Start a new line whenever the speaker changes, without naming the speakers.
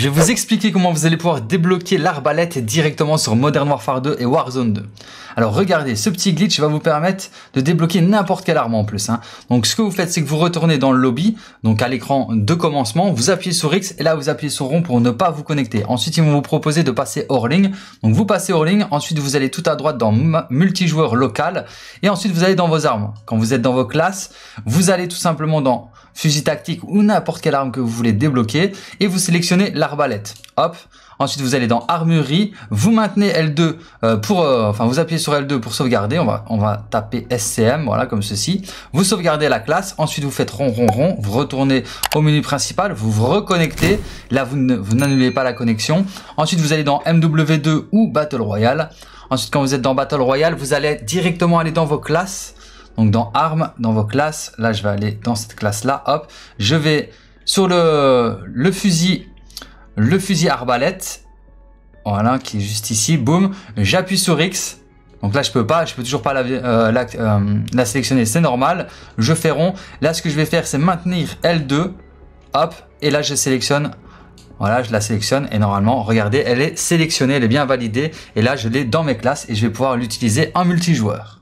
Je vais vous expliquer comment vous allez pouvoir débloquer l'arbalète directement sur Modern Warfare 2 et Warzone 2. Alors regardez, ce petit glitch va vous permettre de débloquer n'importe quelle arme en plus. Hein. Donc ce que vous faites, c'est que vous retournez dans le lobby, donc à l'écran de commencement, vous appuyez sur X et là vous appuyez sur rond pour ne pas vous connecter. Ensuite, ils vont vous proposer de passer hors ligne. Donc vous passez hors ligne, ensuite vous allez tout à droite dans multijoueur local et ensuite vous allez dans vos armes. Quand vous êtes dans vos classes, vous allez tout simplement dans fusil tactique ou n'importe quelle arme que vous voulez débloquer et vous sélectionnez la l'arbalète. Hop. Ensuite, vous allez dans armurerie, vous maintenez L2 euh, pour, euh, enfin, vous appuyez sur L2 pour sauvegarder. On va, on va taper SCM, voilà, comme ceci. Vous sauvegardez la classe. Ensuite, vous faites rond, rond, rond. Vous retournez au menu principal, vous vous reconnectez. Là, vous n'annulez pas la connexion. Ensuite, vous allez dans MW2 ou Battle Royale. Ensuite, quand vous êtes dans Battle Royale, vous allez directement aller dans vos classes. Donc, dans armes, dans vos classes. Là, je vais aller dans cette classe-là. Hop. Je vais sur le, le fusil le fusil arbalète. Voilà, qui est juste ici. Boum. J'appuie sur X. Donc là, je peux pas, je peux toujours pas la, euh, la, euh, la sélectionner, c'est normal. Je fais rond. Là, ce que je vais faire, c'est maintenir L2. Hop. Et là, je sélectionne. Voilà, je la sélectionne et normalement, regardez, elle est sélectionnée, elle est bien validée. Et là, je l'ai dans mes classes et je vais pouvoir l'utiliser en multijoueur.